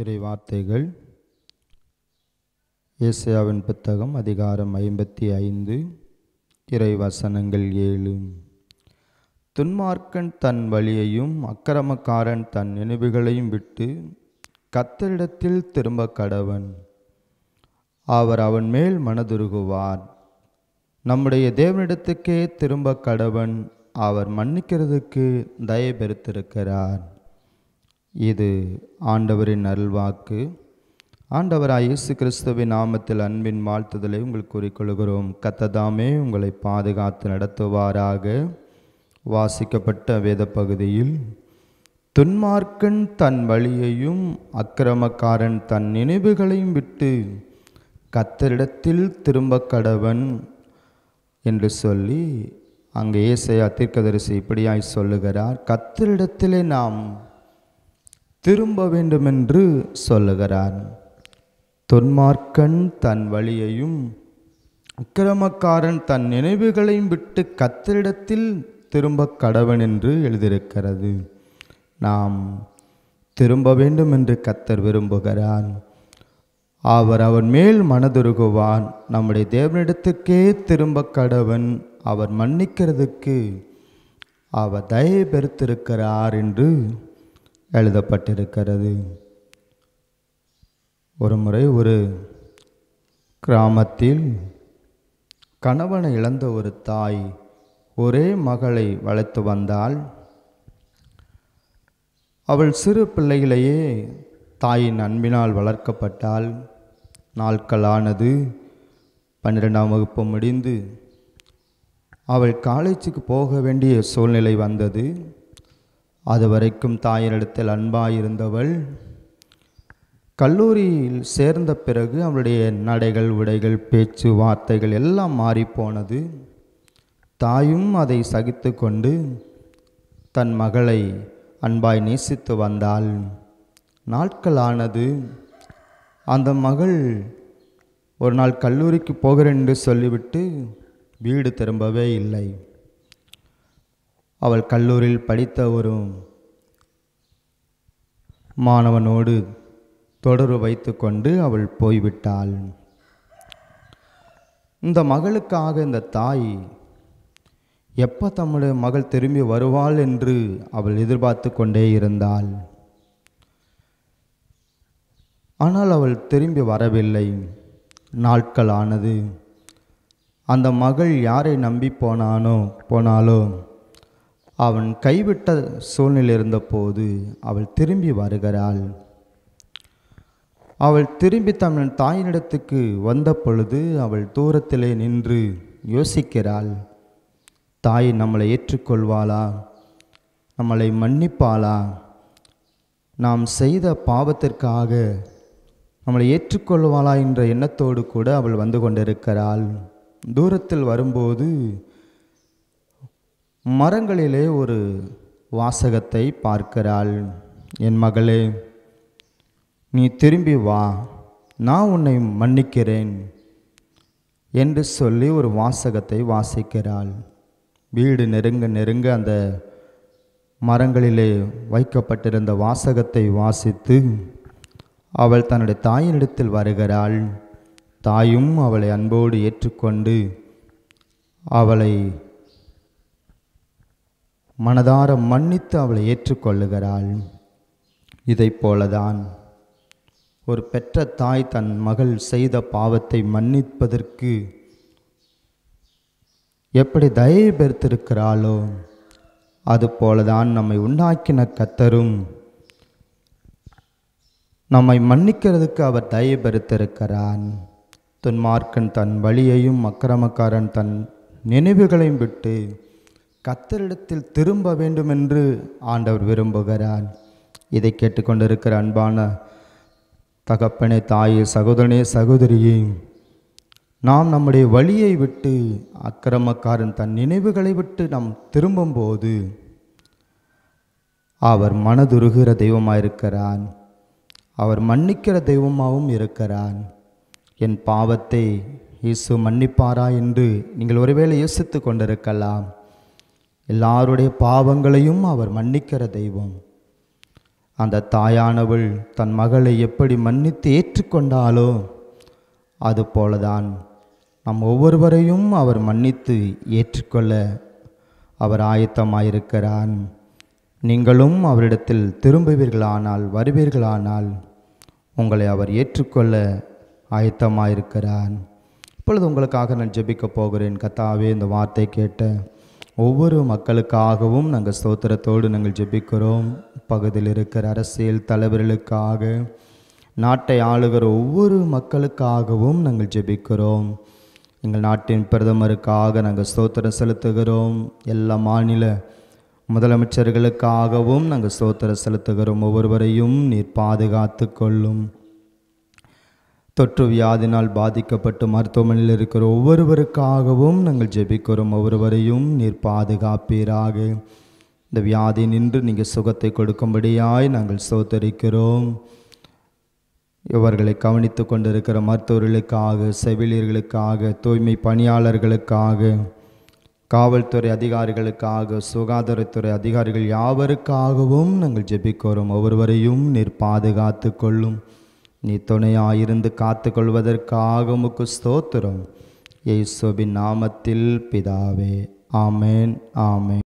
இறை வார்த்தைகள் ஏசியாவின் புத்தகம் அதிகாரம் ஐம்பத்தி ஐந்து இறை வசனங்கள் ஏழு துன்மார்க்கன் தன் வழியையும் அக்கிரமக்காரன் தன் நினைவுகளையும் விட்டு கத்தரிடத்தில் திரும்ப கடவன் அவர் அவன் மேல் மனதுருகுவார் நம்முடைய தேவனிடத்துக்கே திரும்ப கடவன் அவர் மன்னிக்கிறதுக்கு தயபெருத்திருக்கிறார் இது ஆண்டவரின் அருள்வாக்கு ஆண்டவராய் இயேசு கிறிஸ்துவின் நாமத்தில் அன்பின் வாழ்த்துதலை உங்கள் கூறிக்கொள்கிறோம் கத்ததாமே உங்களை பாதுகாத்து நடத்துவாராக வாசிக்கப்பட்ட வேத பகுதியில் துன்மார்க்கன் தன் வழியையும் அக்கிரமக்காரன் தன் நினைவுகளையும் விட்டு கத்தரிடத்தில் திரும்ப கடவன் என்று சொல்லி அங்கே ஏசையா தீர்க்கதரிசி இப்படியாய் சொல்லுகிறார் கத்தரிடத்திலே நாம் திரும்ப வேண்டுமென்று சொல்லுகிறார் தொன்மார்க்கன் தன் வழியையும் அக்கிரமக்காரன் தன் நினைவுகளையும் விட்டு கத்தரிடத்தில் திரும்ப கடவன் என்று எழுதியிருக்கிறது நாம் திரும்ப வேண்டும் என்று கத்தர் விரும்புகிறான் அவர் அவன் மேல் மனதுருகுவான் நம்முடைய தேவனிடத்துக்கே திரும்ப கடவன் அவர் மன்னிக்கிறதுக்கு அவர் தயவு பெருத்திருக்கிறார் என்று எழுதப்பட்டிருக்கிறது ஒரு முறை ஒரு கிராமத்தில் கணவனை இழந்த ஒரு தாய் ஒரே மகளை வளர்த்து வந்தால் அவள் சிறு பிள்ளைகளையே தாயின் அன்பினால் வளர்க்கப்பட்டால் நாட்களானது பன்னிரெண்டாம் வகுப்பு முடிந்து அவள் காலேஜுக்கு போக வேண்டிய சூழ்நிலை வந்தது அது வரைக்கும் தாயினிடத்தில் அன்பாயிருந்தவள் கல்லூரியில் சேர்ந்த பிறகு அவளுடைய நடைகள் உடைகள் பேச்சு வார்த்தைகள் எல்லாம் மாறிப்போனது தாயும் அதை சகித்து கொண்டு தன் மகளை அன்பாய் நேசித்து வந்தாள் நாட்கள் ஆனது அந்த மகள் ஒரு நாள் கல்லூரிக்கு போகிறேன் என்று சொல்லிவிட்டு வீடு திரும்பவே இல்லை அவள் கல்லூரியில் படித்த ஒரு மாணவனோடு தொடர்பு வைத்து கொண்டு அவள் போய்விட்டாள் இந்த மகளுக்காக இந்த தாய் எப்போ தம்முடைய மகள் திரும்பி வருவாள் என்று அவள் எதிர்பார்த்து கொண்டே இருந்தாள் ஆனால் அவள் திரும்பி வரவில்லை நாட்கள் ஆனது அந்த மகள் யாரை நம்பி போனானோ போனாலோ அவன் கைவிட்ட சூழ்நிலை இருந்தபோது அவள் திரும்பி வருகிறாள் அவள் திரும்பி தன் தாயினிடத்துக்கு வந்த பொழுது அவள் தூரத்திலே நின்று யோசிக்கிறாள் தாய் நம்மளை ஏற்றுக்கொள்வாளா நம்மளை மன்னிப்பாளா நாம் செய்த பாவத்திற்காக நம்மளை ஏற்றுக்கொள்வாளா என்ற எண்ணத்தோடு கூட அவள் வந்து கொண்டிருக்கிறாள் தூரத்தில் வரும்போது மரங்களிலே ஒரு வாசகத்தை பார்க்கிறாள் என் மகளே நீ திரும்பி வா நான் உன்னை மன்னிக்கிறேன் என்று சொல்லி ஒரு வாசகத்தை வாசிக்கிறாள் வீடு நெருங்க நெருங்க அந்த மரங்களிலே வைக்கப்பட்டிருந்த வாசகத்தை வாசித்து அவள் தன்னுடைய தாயினிடத்தில் வருகிறாள் தாயும் அவளை அன்போடு ஏற்றுக்கொண்டு அவளை மனதார மன்னித்து அவளை ஏற்றுக்கொள்ளுகிறாள் இதை போலதான் ஒரு பெற்ற தாய் தன் மகள் செய்த பாவத்தை மன்னிப்பதற்கு எப்படி தயவு பெருத்திருக்கிறாளோ அதுபோலதான் நம்மை உண்டாக்கின கத்தரும் நம்மை மன்னிக்கிறதுக்கு அவர் தயவு பெறுத்திருக்கிறான் துன்மார்க்கன் தன் வழியையும் அக்கிரமக்காரன் தன் நினைவுகளையும் விட்டு கத்தரிடத்தில் திரும்ப வேண்டும் என்று ஆண்டவர் விரும்புகிறார் இதை கேட்டுக்கொண்டிருக்கிற அன்பான தகப்பனே தாயே சகோதரனே சகோதரியே நாம் நம்முடைய வழியை விட்டு அக்கிரமக்காரன் தன் நினைவுகளை விட்டு நாம் திரும்பும்போது அவர் மனதுருகிற தெய்வமாயிருக்கிறான் அவர் மன்னிக்கிற தெய்வமாகவும் இருக்கிறான் என் பாவத்தை இயேசு மன்னிப்பாரா என்று நீங்கள் ஒருவேளை யோசித்து கொண்டிருக்கலாம் எல்லாருடைய பாவங்களையும் அவர் மன்னிக்கிற தெய்வம் அந்த தாயானவள் தன் மகளை எப்படி மன்னித்து ஏற்றுக்கொண்டாலோ அதுபோலதான் நம் ஒவ்வொருவரையும் அவர் மன்னித்து ஏற்றுக்கொள்ள அவர் ஆயத்தமாயிருக்கிறான் நீங்களும் அவரிடத்தில் திரும்புவீர்களானால் வருவீர்களானால் உங்களை அவர் ஏற்றுக்கொள்ள ஆயத்தமாயிருக்கிறான் இப்பொழுது உங்களுக்காக நான் ஜெபிக்கப் போகிறேன் கத்தாவே இந்த வார்த்தை கேட்ட ஒவ்வொரு மக்களுக்காகவும் நாங்கள் ஸ்தோத்திரத்தோடு நாங்கள் ஜெபிக்கிறோம் பகுதியில் இருக்கிற அரசியல் தலைவர்களுக்காக நாட்டை ஆளுகிற ஒவ்வொரு மக்களுக்காகவும் நாங்கள் ஜெபிக்கிறோம் எங்கள் நாட்டின் பிரதமருக்காக நாங்கள் ஸ்தோத்திரம் செலுத்துகிறோம் எல்லா மாநில முதலமைச்சர்களுக்காகவும் நாங்கள் ஸ்தோத்திரம் செலுத்துகிறோம் ஒவ்வொருவரையும் நீர் பாதுகாத்து கொள்ளும் தொற்று வியாதினால் பாதிக்கப்பட்டு மருத்துவமனையில் இருக்கிற ஒவ்வொருவருக்காகவும் நாங்கள் ஜெபிக்கிறோம் ஒவ்வொருவரையும் நீர் பாதுகாப்பீராக இந்த வியாதி நின்று நீங்கள் சுகத்தை கொடுக்கும்படியாய் நாங்கள் சோத்தரிக்கிறோம் இவர்களை கவனித்து கொண்டிருக்கிற மருத்துவர்களுக்காக செவிலியர்களுக்காக தூய்மை பணியாளர்களுக்காக காவல்துறை அதிகாரிகளுக்காக சுகாதாரத்துறை அதிகாரிகள் யாவருக்காகவும் நாங்கள் ஜெபிக்கிறோம் ஒவ்வொருவரையும் நீர் பாதுகாத்து கொள்ளும் நீ துணையாயிருந்து காத்து கொள்வதற்காக உமக்கு ஸ்தோத்திரம் ஏசோபின் நாமத்தில் பிதாவே ஆமேன் ஆமேன்